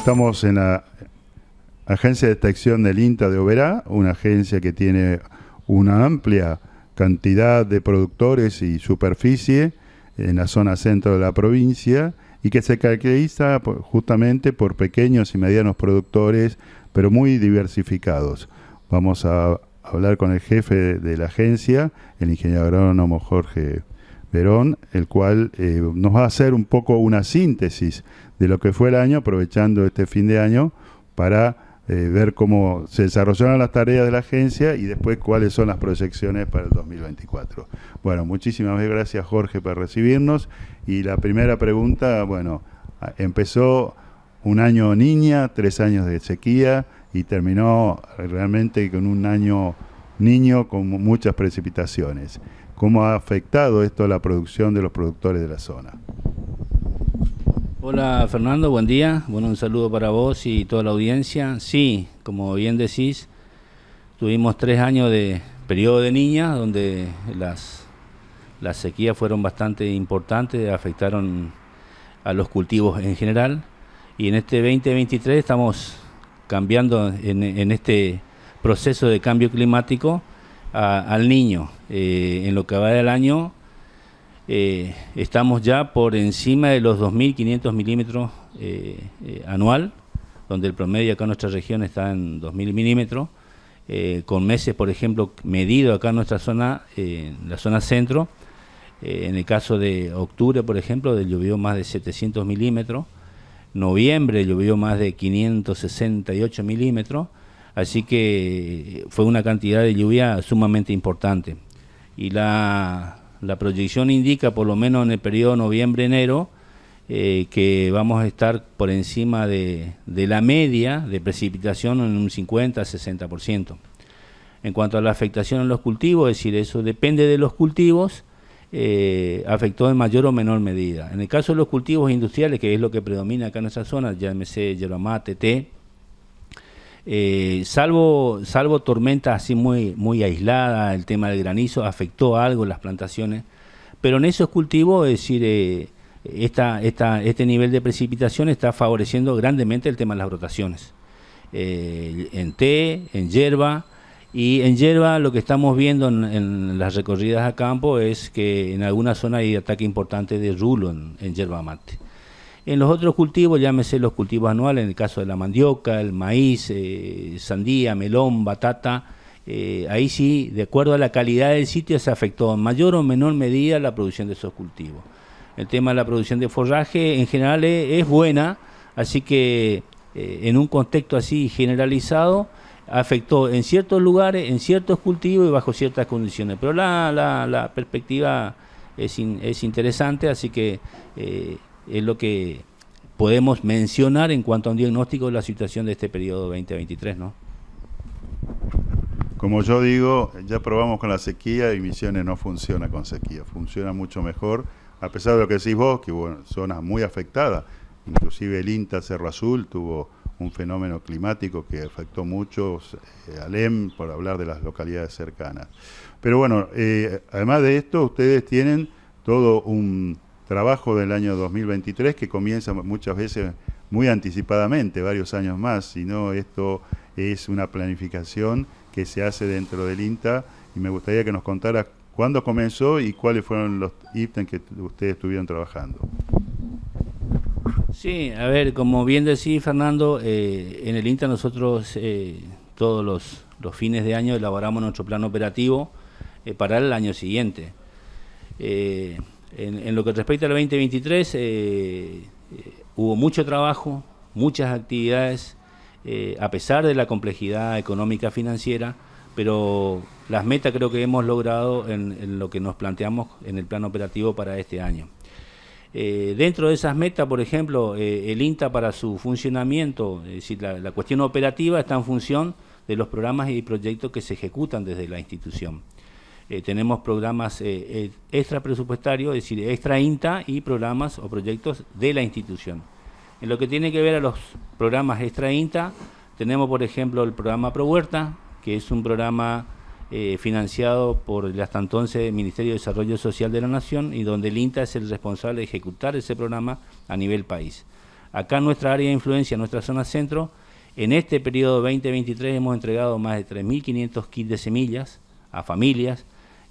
Estamos en la Agencia de Detección del INTA de Oberá, una agencia que tiene una amplia cantidad de productores y superficie en la zona centro de la provincia y que se caracteriza justamente por pequeños y medianos productores, pero muy diversificados. Vamos a hablar con el jefe de la agencia, el ingeniero agrónomo Jorge Verón, el cual eh, nos va a hacer un poco una síntesis de lo que fue el año, aprovechando este fin de año para eh, ver cómo se desarrollaron las tareas de la agencia y después cuáles son las proyecciones para el 2024. Bueno, muchísimas gracias Jorge por recibirnos y la primera pregunta, bueno, empezó un año niña, tres años de sequía y terminó realmente con un año niño con muchas precipitaciones. ¿Cómo ha afectado esto a la producción de los productores de la zona? Hola Fernando, buen día. Bueno, un saludo para vos y toda la audiencia. Sí, como bien decís, tuvimos tres años de periodo de niña donde las, sequías fueron bastante importantes, afectaron a los cultivos en general. Y en este 2023 estamos cambiando en este proceso de cambio climático al niño. Eh, en lo que va del año, eh, estamos ya por encima de los 2.500 milímetros eh, anual, donde el promedio acá en nuestra región está en 2.000 milímetros. con meses, por ejemplo, medido acá en nuestra zona, en la zona centro, en el caso de octubre, por ejemplo, llovió más de 700 milímetros. Noviembre llovió más de 568 milímetros. Así que fue una cantidad de lluvia sumamente importante. Y la, proyección indica, por lo menos en el periodo noviembre-enero, eh, que vamos a estar por encima de, la media de precipitación en un 50-60%. En cuanto a la afectación en los cultivos, es decir, eso depende de los cultivos, eh, afectó en mayor o menor medida. En el caso de los cultivos industriales, que es lo que predomina acá en esa zona, llámese yerba mate, eh, salvo, salvo tormentas así muy, muy aisladas, el tema del granizo afectó algo las plantaciones, pero en esos cultivos, es decir, eh, esta, este nivel de precipitación está favoreciendo grandemente el tema de las rotaciones, eh, en té, en hierba, y en hierba lo que estamos viendo en, las recorridas a campo es que en alguna zona hay ataque importante de rulo en, en hierba mate. En los otros cultivos, llámese los cultivos anuales, en el caso de la mandioca, el maíz, eh, sandía, melón, batata, eh, ahí sí, de acuerdo a la calidad del sitio, se afectó en mayor o menor medida la producción de esos cultivos. El tema de la producción de forraje en general es, buena, así que eh, en un contexto así generalizado, afectó en ciertos lugares, en ciertos cultivos y bajo ciertas condiciones. Pero la, perspectiva es, interesante, así que es lo que podemos mencionar en cuanto a un diagnóstico de la situación de este periodo 2023, ¿no? Como yo digo, ya probamos con la sequía y Misiones no funciona con sequía, funciona mucho mejor, a pesar de lo que decís vos, que bueno, zonas muy afectadas, inclusive el INTA Cerro Azul tuvo un fenómeno climático que afectó mucho eh, Alem, por hablar de las localidades cercanas. Pero bueno, eh, además de esto, ustedes tienen todo un trabajo del año 2023 que comienza muchas veces muy anticipadamente, varios años más, sino esto es una planificación que se hace dentro del INTA y me gustaría que nos contara cuándo comenzó y cuáles fueron los en que ustedes estuvieron trabajando. Sí, a ver, como bien decía Fernando, eh, en el INTA nosotros eh, todos los, fines de año elaboramos nuestro plan operativo eh, para el año siguiente. En, lo que respecta al 2023, eh, eh, hubo mucho trabajo, muchas actividades, eh, a pesar de la complejidad económica financiera, pero las metas creo que hemos logrado en, lo que nos planteamos en el plan operativo para este año. dentro de esas metas, por ejemplo, el INTA para su funcionamiento, es decir, la, cuestión operativa está en función de los programas y proyectos que se ejecutan desde la institución. Eh, tenemos programas eh, eh, extra presupuestarios, es decir, extra INTA y programas o proyectos de la institución. En lo que tiene que ver a los programas extra INTA, tenemos por ejemplo el programa Pro Huerta, que es un programa financiado por el hasta entonces Ministerio de Desarrollo Social de la Nación y donde el INTA es el responsable de ejecutar ese programa a nivel país. Acá en nuestra área de influencia, en nuestra zona centro, en este periodo 2023 hemos entregado más de 3.500 kits de semillas a familias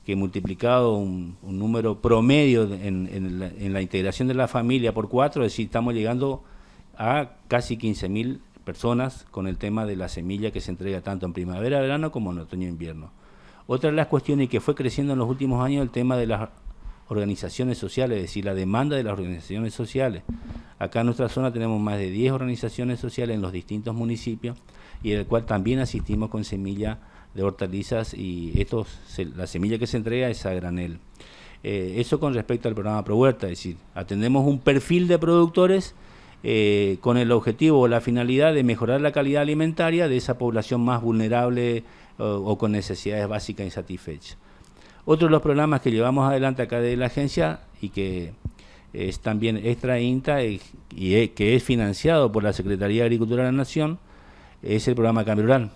que multiplicado un, número promedio en, la, integración de la familia por cuatro, es decir, estamos llegando a casi 15.000 personas con el tema de la semilla que se entrega tanto en primavera, verano como en otoño e invierno. Otra de las cuestiones que fue creciendo en los últimos años el tema de las organizaciones sociales, es decir, la demanda de las organizaciones sociales. Acá en nuestra zona tenemos más de 10 organizaciones sociales en los distintos municipios y en el cual también asistimos con semilla de hortalizas y estos, la semilla que se entrega es a granel. Eh, eso con respecto al programa Pro Huerta, es decir, atendemos un perfil de productores eh, con el objetivo o la finalidad de mejorar la calidad alimentaria de esa población más vulnerable eh, o, con necesidades básicas insatisfechas. Otro de los programas que llevamos adelante acá de la agencia y que es también extra INTA y, que es financiado por la Secretaría de Agricultura de la Nación es el programa Cambio Rural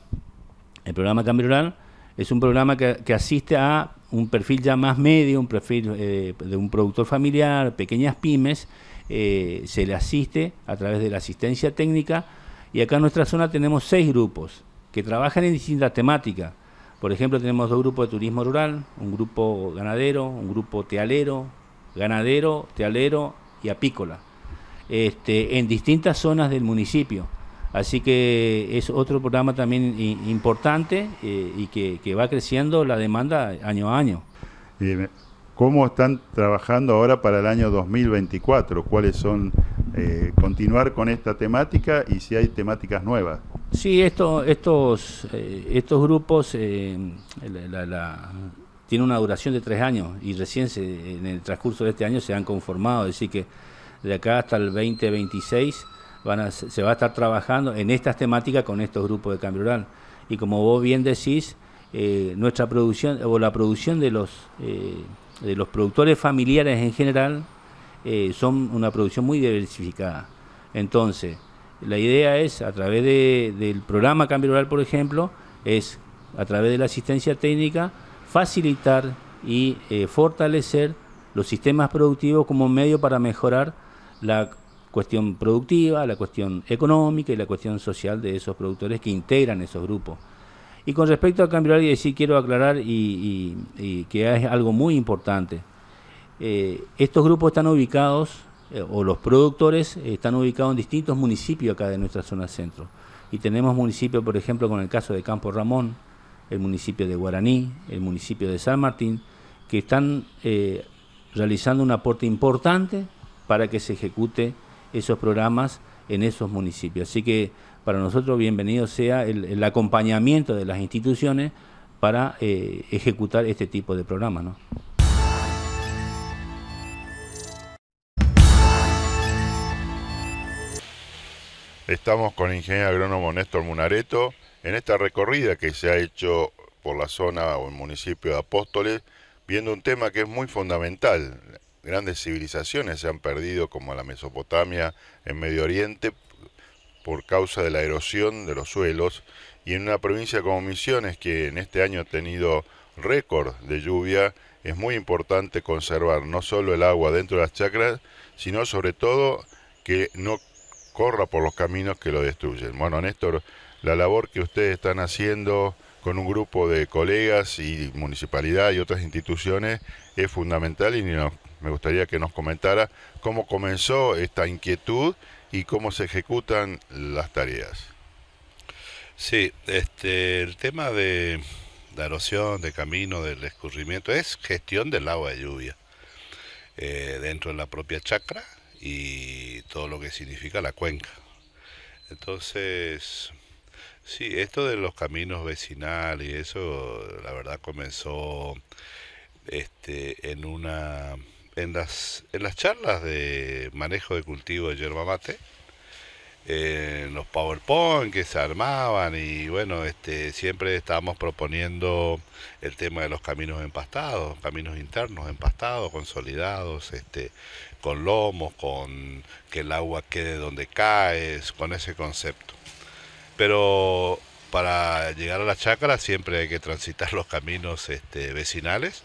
el programa Cambio Rural es un programa que, asiste a un perfil ya más medio, un perfil eh, de un productor familiar, pequeñas pymes, eh, se le asiste a través de la asistencia técnica y acá en nuestra zona tenemos seis grupos que trabajan en distintas temáticas. Por ejemplo, tenemos dos grupos de turismo rural, un grupo ganadero, un grupo tealero, ganadero, tealero y apícola, este, en distintas zonas del municipio. Así que es otro programa también importante eh, y que, va creciendo la demanda año a año. ¿Cómo están trabajando ahora para el año 2024? ¿Cuáles son eh, continuar con esta temática y si hay temáticas nuevas? Sí, estos, eh, estos grupos la, tienen una duración de tres años y recién en el transcurso de este año se han conformado, decir que de acá hasta el 2026 se va a estar trabajando en estas temáticas con estos grupos de cambio rural. Y como vos bien decís, eh, nuestra producción o la producción de los, eh, de los productores familiares en general eh, son una producción muy diversificada. Entonces, la idea es, a través del programa Cambio Rural, por ejemplo, es a través de la asistencia técnica facilitar y fortalecer los sistemas productivos como medio para mejorar la cuestión productiva, la cuestión económica y la cuestión social de esos productores que integran esos grupos. Y con respecto a cambio horario, sí quiero aclarar y, que es algo muy importante. Eh, estos grupos están ubicados, eh, o los productores están ubicados en distintos municipios acá de nuestra zona centro. Y tenemos municipios, por ejemplo, con el caso de Campo Ramón, el municipio de Guaraní, el municipio de San Martín, que están eh, realizando un aporte importante para que se ejecute esos programas en esos municipios. Así que para nosotros bienvenido sea el, acompañamiento de las instituciones para eh, ejecutar este tipo de programas. Estamos con el ingeniero agrónomo Néstor Munareto en esta recorrida que se ha hecho por la zona o el municipio de Apóstoles, viendo un tema que es muy fundamental, grandes civilizaciones se han perdido, como la Mesopotamia en Medio Oriente, por causa de la erosión de los suelos, y en una provincia como Misiones, que en este año ha tenido récord de lluvia, es muy importante conservar no solo el agua dentro de las chacras, sino sobre todo que no corra por los caminos que lo destruyen. Bueno, Néstor, la labor que ustedes están haciendo con un grupo de colegas y municipalidad y otras instituciones es fundamental y nos me gustaría que nos comentara cómo comenzó esta inquietud y cómo se ejecutan las tareas. Sí, este, el tema de la erosión, de camino, del escurrimiento, es gestión del agua de lluvia eh, dentro de la propia chacra y todo lo que significa la cuenca. Entonces, sí, esto de los caminos vecinales y eso, la verdad comenzó este, en una en las, en las charlas de manejo de cultivo de yerba mate, en eh, los PowerPoint que se armaban y bueno, este, siempre estábamos proponiendo el tema de los caminos empastados, caminos internos empastados, consolidados, este, con lomos, con que el agua quede donde cae, con ese concepto. Pero para llegar a la chacra siempre hay que transitar los caminos este, vecinales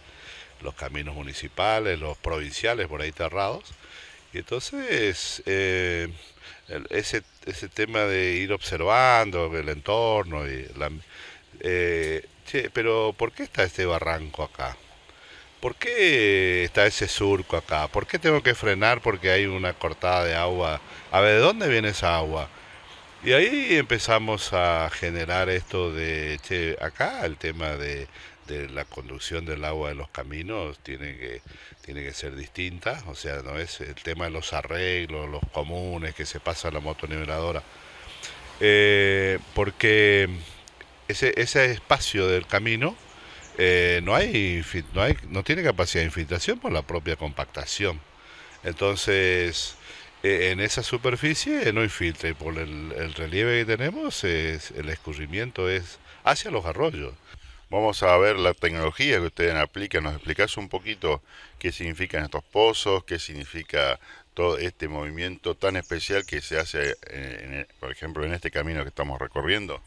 los caminos municipales, los provinciales por ahí terrados. Y entonces eh, ese, tema de ir observando el entorno y eh, che, pero ¿por qué está este barranco acá? ¿Por qué está ese surco acá? ¿Por qué tengo que frenar porque hay una cortada de agua? A ver, ¿de dónde viene esa agua? Y ahí empezamos a generar esto de, che, acá el tema de, de la conducción del agua de los caminos tiene que, tiene que ser distinta, o sea, no es el tema de los arreglos, los comunes que se pasa la motoniveladora, eh, porque ese, ese espacio del camino eh, no, hay, no, hay, no tiene capacidad de infiltración por la propia compactación. Entonces, e, en esa superficie no infiltra y por el, relieve que tenemos el escurrimiento es hacia los arroyos. Vamos a ver la tecnología que ustedes aplican. ¿Nos explicas un poquito qué significan estos pozos? ¿Qué significa todo este movimiento tan especial que se hace, eh, por ejemplo, en este camino que estamos recorriendo?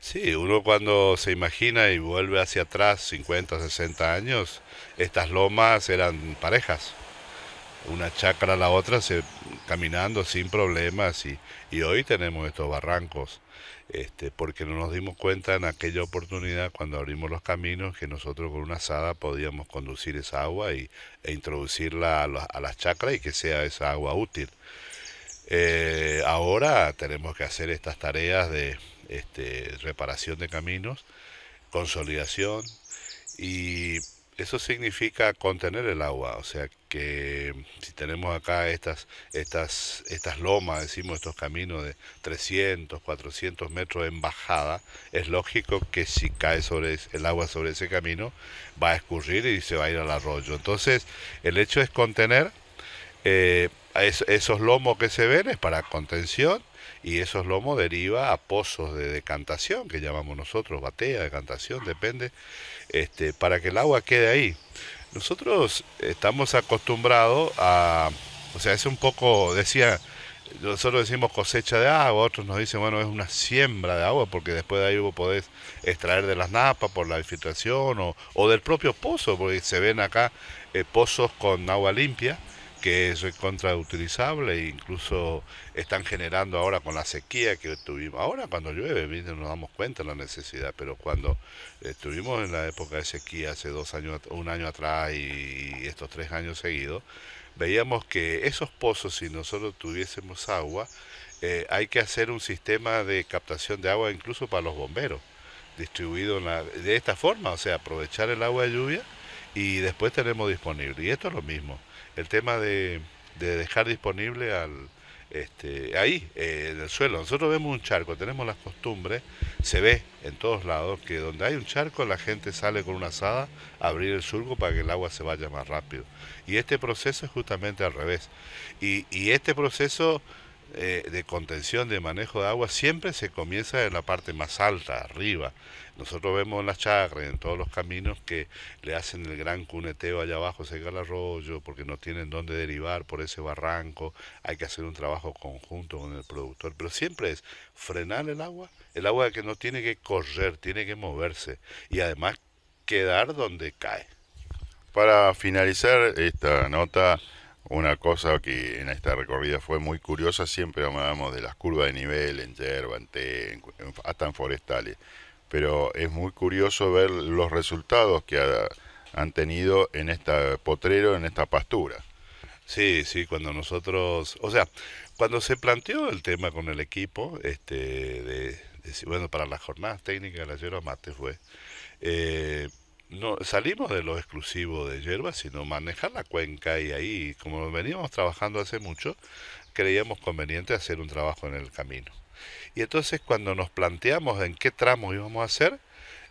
Sí, uno cuando se imagina y vuelve hacia atrás 50, 60 años, estas lomas eran parejas. Una chacra a la otra se, caminando sin problemas y hoy tenemos estos barrancos este, porque no nos dimos cuenta en aquella oportunidad cuando abrimos los caminos que nosotros con una asada podíamos conducir esa agua y, e introducirla a, las chacras y que sea esa agua útil. Eh, ahora tenemos que hacer estas tareas de este, reparación de caminos, consolidación y eso significa contener el agua, o sea que mm, si tenemos acá estas, estas, estas lomas, decimos estos caminos de 300, 400 metros en bajada, es lógico que si cae sobre el agua sobre ese camino va a escurrir y se va a ir al arroyo. Entonces el hecho es contener eh, esos lomos que se ven, es para contención y esos lomos deriva a pozos de decantación, que llamamos nosotros, batea, decantación, depende, este, para que el agua quede ahí. Nosotros estamos acostumbrados a, o sea, es un poco, decía, nosotros decimos cosecha de agua, otros nos dicen, bueno, es una siembra de agua, porque después de ahí vos podés extraer de las napas por la infiltración o, o del propio pozo, porque se ven acá eh, pozos con agua limpia que eso es contrautilizable, incluso están generando ahora con la sequía que tuvimos, ahora cuando llueve no nos damos cuenta de la necesidad, pero cuando eh, estuvimos en la época de sequía hace dos años, un año atrás y estos tres años seguidos, veíamos que esos pozos, si nosotros tuviésemos agua, eh, hay que hacer un sistema de captación de agua incluso para los bomberos, distribuido de esta forma, o sea, aprovechar el agua de lluvia y después tenemos disponible. Y esto es lo mismo el tema de, dejar disponible al, este, ahí, eh, en el suelo. Nosotros vemos un charco, tenemos las costumbres, se ve en todos lados que donde hay un charco la gente sale con una asada a abrir el surco para que el agua se vaya más rápido. Y este proceso es justamente al revés. Y, y este proceso eh, de contención, de manejo de agua, siempre se comienza en la parte más alta, arriba. Nosotros vemos en las chacras, en todos los caminos que le hacen el gran cuneteo allá abajo, se el arroyo, porque no tienen dónde derivar por ese barranco, hay que hacer un trabajo conjunto con el productor, pero siempre es frenar el agua, el agua que no tiene que correr, tiene que moverse y además quedar donde cae. Para finalizar esta nota, una cosa que en esta recorrida fue muy curiosa, siempre hablábamos de las curvas de nivel en yerba, en té, hasta en forestales, pero es muy curioso ver los resultados que han tenido en esta potrero, en esta pastura. Sí, sí, cuando nosotros, o sea, cuando se planteó el tema con el equipo, este, bueno, para las jornadas técnicas de la yerba mate fue, eh, no salimos de lo exclusivo de hierbas, sino manejar la cuenca y ahí, como veníamos trabajando hace mucho, creíamos conveniente hacer un trabajo en el camino. Y entonces cuando nos planteamos en qué tramo íbamos a hacer,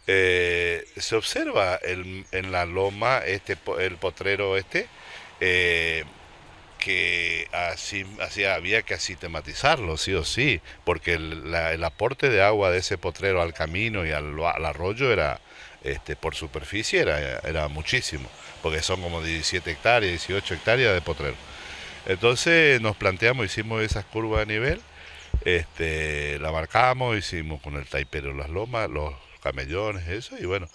eh, se observa en la loma, este, el potrero este, eh, que así, había que así tematizarlo, sí o sí, porque el, el, aporte de agua de ese potrero al camino y al arroyo era este, por superficie era, era muchísimo, porque son como 17 hectáreas, 18 hectáreas de potrero. Entonces nos planteamos, hicimos esas curvas de nivel, este, la marcamos, hicimos con el taipero las lomas, los camellones, eso, y bueno,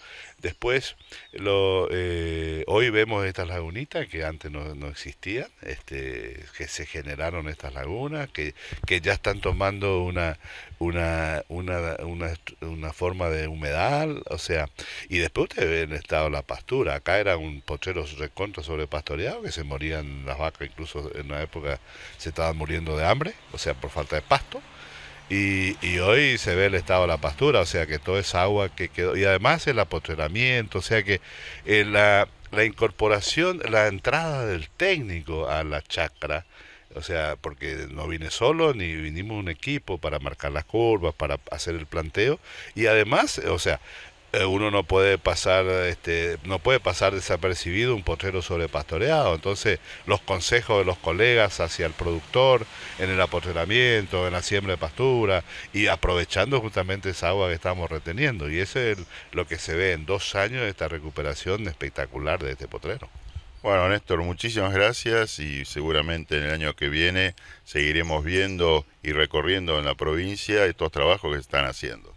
Después, lo, eh, hoy vemos estas lagunitas que antes no, existían, este, que se generaron estas lagunas, que, ya están tomando una, una, una, una, forma de humedal, o sea, y después ustedes ven el estado la pastura. Acá era un pochero recontra pastoreado, que se morían las vacas, incluso en una época se estaban muriendo de hambre, o sea, por falta de pasto. Y, hoy se ve el estado de la pastura, o sea que todo es agua que quedó. Y además el apostelamiento, o sea que eh, la, la, incorporación, la entrada del técnico a la chacra, o sea, porque no vine solo, ni vinimos un equipo para marcar las curvas, para hacer el planteo. Y además, o sea, eh, uno no puede pasar este, no puede pasar desapercibido un potrero sobrepastoreado entonces los consejos de los colegas hacia el productor en el apotreramiento en la siembra de pastura y aprovechando justamente esa agua que estamos reteniendo y eso es lo que se ve en dos años de esta recuperación espectacular de este potrero bueno, Néstor, muchísimas gracias y seguramente en el año que viene seguiremos viendo y recorriendo en la provincia estos trabajos que se están haciendo.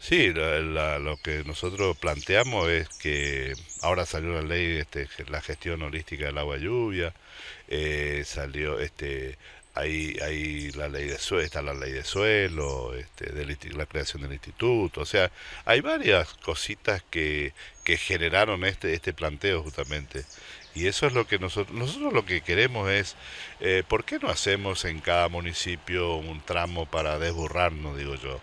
Sí, lo que nosotros planteamos es que ahora salió la ley, este, la gestión holística del agua lluvia, eh, salió este, hay, la ley de suelo, está la ley de suelo, este, la creación del instituto, o sea, hay varias cositas que, que generaron este, este planteo justamente. Y eso es lo que nosotros, nosotros lo que queremos es, eh, ¿por qué no hacemos en cada municipio un tramo para desburrarnos, digo yo?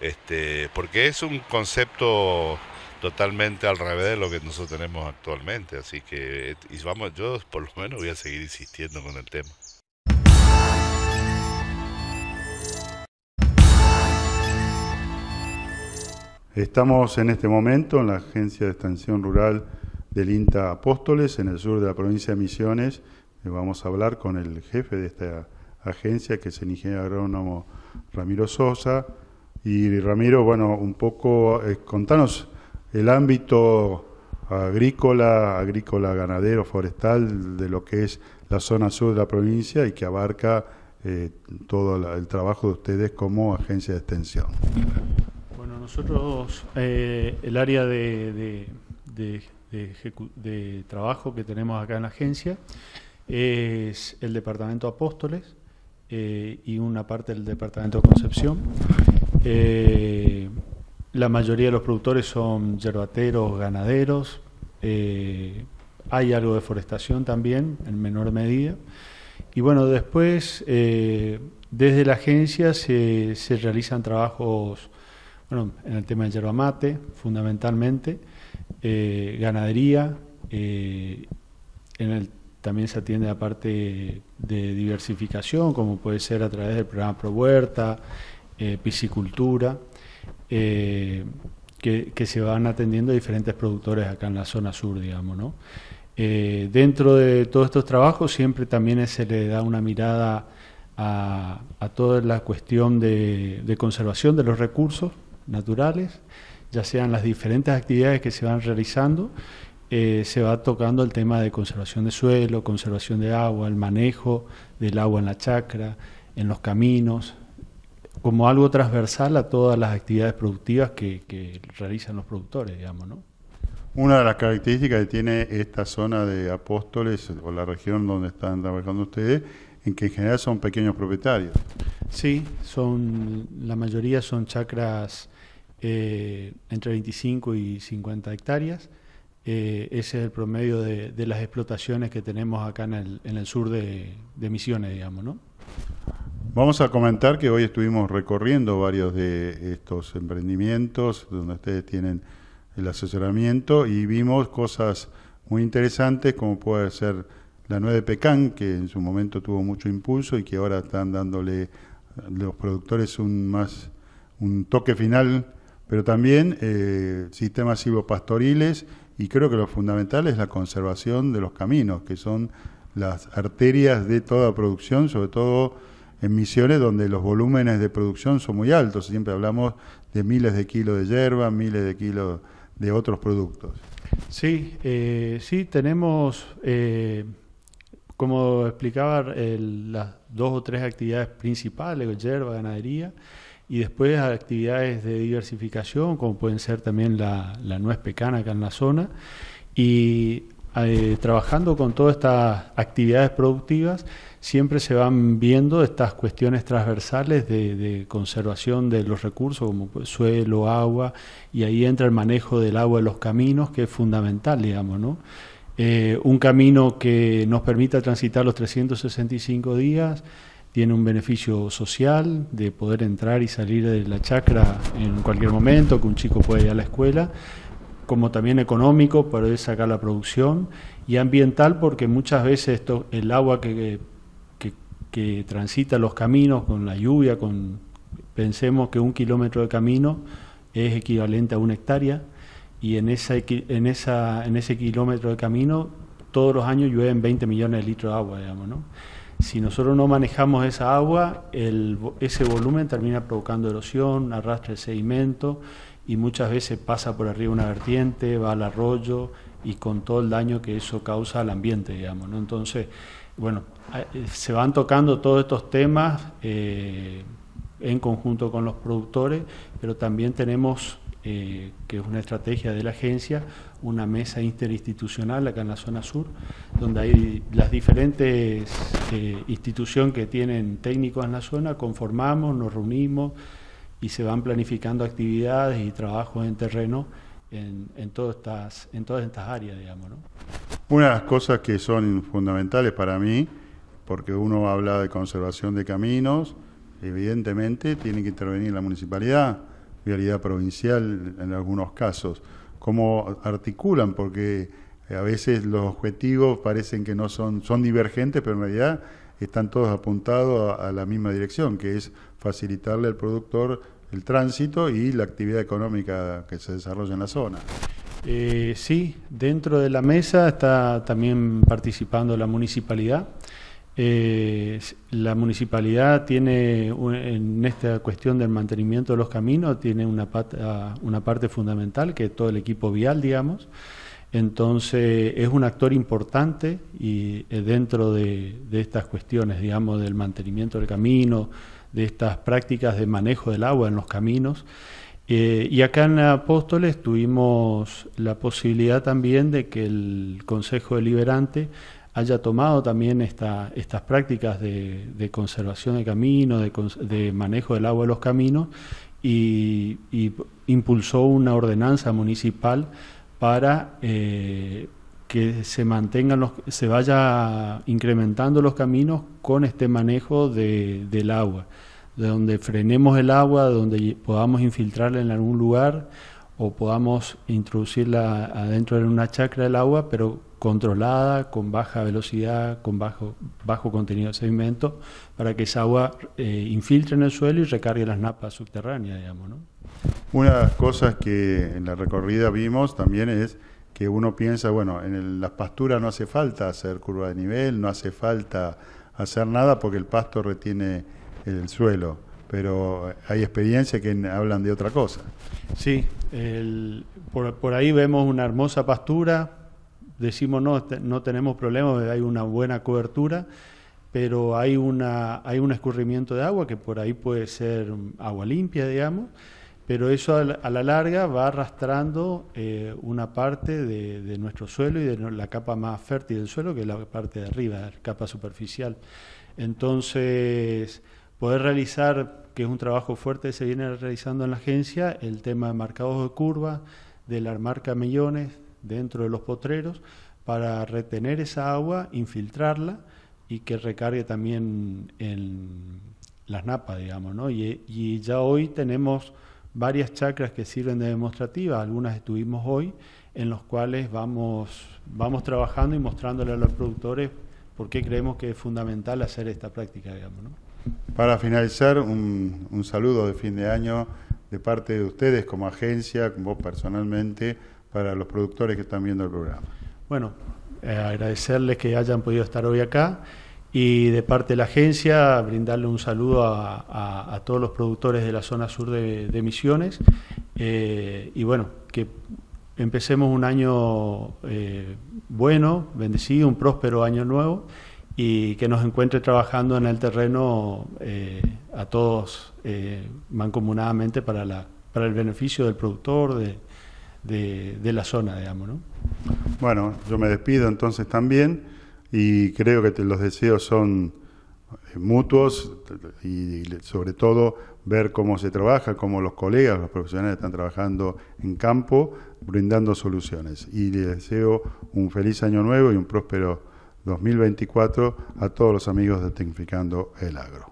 Este, porque es un concepto totalmente al revés de lo que nosotros tenemos actualmente, así que vamos, yo por lo menos voy a seguir insistiendo con el tema. Estamos en este momento en la Agencia de Extensión Rural del INTA Apóstoles, en el sur de la provincia de Misiones. Eh, vamos a hablar con el jefe de esta agencia, que es el ingeniero agrónomo Ramiro Sosa, y Ramiro, bueno, un poco, eh, contanos el ámbito agrícola, agrícola, ganadero, forestal, de lo que es la zona sur de la provincia y que abarca eh, todo el trabajo de ustedes como agencia de extensión. Bueno, nosotros, eh, el área de, trabajo que tenemos acá en la agencia es el departamento Apóstoles y una parte del departamento Concepción. Eh, la mayoría de los productores son yerbateros, ganaderos. Eh, hay algo de forestación también, en menor medida. Y bueno, después, eh, desde la agencia se, realizan trabajos, bueno, en el tema de yerba mate, fundamentalmente, ganadería, en el, también se atiende la parte de diversificación, como puede ser a través del programa Pro Huerta, eh, piscicultura, eh, que, se van atendiendo a diferentes productores acá en la zona sur, digamos, ¿no? Eh, dentro de todos estos trabajos siempre también se le da una mirada a, toda la cuestión de, conservación de los recursos naturales, ya sean las diferentes actividades que se van realizando se va tocando el tema de conservación de suelo, conservación de agua, el manejo del agua en la chacra, en los caminos, como algo transversal a todas las actividades productivas que, realizan los productores, digamos, ¿no? Una de las características que tiene esta zona de Apóstoles o la región donde están trabajando ustedes, en que en general son pequeños propietarios. Sí, son la mayoría son chacras eh, entre 25 y 50 hectáreas. Eh, ese es el promedio de, las explotaciones que tenemos acá en el, sur de, de Misiones, digamos, ¿no? Vamos a comentar que hoy estuvimos recorriendo varios de estos emprendimientos donde ustedes tienen el asesoramiento y vimos cosas muy interesantes como puede ser la nueve Pecan, que en su momento tuvo mucho impulso y que ahora están dándole los productores un más un toque final, pero también eh, sistemas silvopastoriles y creo que lo fundamental es la conservación de los caminos, que son las arterias de toda producción, sobre todo en Misiones, donde los volúmenes de producción son muy altos. Siempre hablamos de miles de kilos de hierba, miles de kilos de otros productos. Sí, eh, sí, tenemos, eh, como explicaba, las dos o tres actividades principales, hierba, ganadería, y después actividades de diversificación, como pueden ser también la, nuez pecana acá en la zona. Y eh, trabajando con todas estas actividades productivas, siempre se van viendo estas cuestiones transversales de, conservación de los recursos como pues, suelo, agua, y ahí entra el manejo del agua de los caminos, que es fundamental, digamos, ¿no? Eh, un camino que nos permita transitar los 365 días, tiene un beneficio social de poder entrar y salir de la chacra en cualquier momento, que un chico puede ir a la escuela, como también económico, para sacar la producción, y ambiental, porque muchas veces esto, el agua que, transita los caminos con la lluvia, con pensemos que un kilómetro de camino es equivalente a una hectárea, y en, esa, en, esa, en ese kilómetro de camino todos los años llueven 20 millones de litros de agua, digamos, ¿no? Si nosotros no manejamos esa agua, el, ese volumen termina provocando erosión, arrastre el sedimento y muchas veces pasa por arriba una vertiente, va al arroyo y con todo el daño que eso causa al ambiente, digamos. Entonces, bueno, eh, se van tocando todos estos temas eh, en conjunto con los productores, pero también tenemos, eh, que es una estrategia de la agencia, una mesa interinstitucional acá en la zona sur, donde hay las diferentes instituciones que tienen técnicos en la zona, conformamos, nos reunimos y se van planificando actividades y trabajos en terreno en, en, todas, estas, en todas estas áreas, digamos. ¿no? Una de las cosas que son fundamentales para mí, porque uno habla de conservación de caminos, evidentemente tiene que intervenir la municipalidad, vialidad provincial en algunos casos. ¿Cómo articulan? Porque eh, a veces los objetivos parecen que no son, son divergentes, pero en realidad están todos apuntados a la misma dirección, que es facilitarle al productor el tránsito y la actividad económica que se desarrolla en la zona. Eh, sí, dentro de la mesa está también participando la municipalidad. Eh, la municipalidad tiene, en esta cuestión del mantenimiento de los caminos, tiene una, ah, una parte fundamental, que es todo el equipo vial, digamos. Entonces es un actor importante y eh, dentro de, de estas cuestiones, digamos, del mantenimiento del camino, de estas prácticas de manejo del agua en los caminos. Eh, y acá en Apóstoles tuvimos la posibilidad también de que el Consejo Deliberante haya tomado también esta, estas prácticas de, conservación de caminos, de, manejo del agua de los caminos, y, impulsó una ordenanza municipal para eh, que se mantengan los, se vaya incrementando los caminos con este manejo del agua, de donde frenemos el agua, donde podamos infiltrarla en algún lugar o podamos introducirla adentro de una chacra del agua, pero controlada, con baja velocidad, con bajo, bajo contenido de sedimento, para que esa agua eh, infiltre en el suelo y recargue las napas subterráneas, Una de las cosas que en la recorrida vimos también es que uno piensa, bueno, en las pasturas no hace falta hacer curva de nivel, no hace falta hacer nada porque el pasto retiene el suelo, pero hay experiencias que hablan de otra cosa. Sí, por, por, ahí vemos una hermosa pastura, decimos no, no tenemos problemas, hay una buena cobertura, pero hay, una, hay un escurrimiento de agua que por ahí puede ser agua limpia, digamos, pero eso a la, larga va arrastrando eh, una parte de, nuestro suelo y de la capa más fértil del suelo, que es la parte de arriba, la capa superficial. Entonces, poder realizar, que es un trabajo fuerte se viene realizando en la agencia, el tema de marcados de curva, de del marca millones dentro de los potreros, para retener esa agua, infiltrarla y que recargue también en las napas, digamos, y ya hoy tenemos varias chacras que sirven de demostrativa, algunas estuvimos hoy, en los cuales vamos, trabajando y mostrándole a los productores por qué creemos que es fundamental hacer esta práctica, Para finalizar, un, un, saludo de fin de año de parte de ustedes como agencia, vos personalmente, para los productores que están viendo el programa. Bueno, eh, agradecerles que hayan podido estar hoy acá y de parte de la agencia, brindarle un saludo a, todos los productores de la zona sur de, de Misiones. Eh, y bueno, que empecemos un año eh, bueno, bendecido, un próspero año nuevo y que nos encuentre trabajando en el terreno eh, a todos mancomunadamente para, la, para el beneficio del productor, de, la zona, digamos. ¿no? Bueno, yo me despido entonces también y creo que los deseos son eh, mutuos y, sobre todo ver cómo se trabaja, cómo los colegas, los profesionales están trabajando en campo, brindando soluciones. Y les deseo un feliz año nuevo y un próspero 2024 a todos los amigos de Tecnificando el Agro.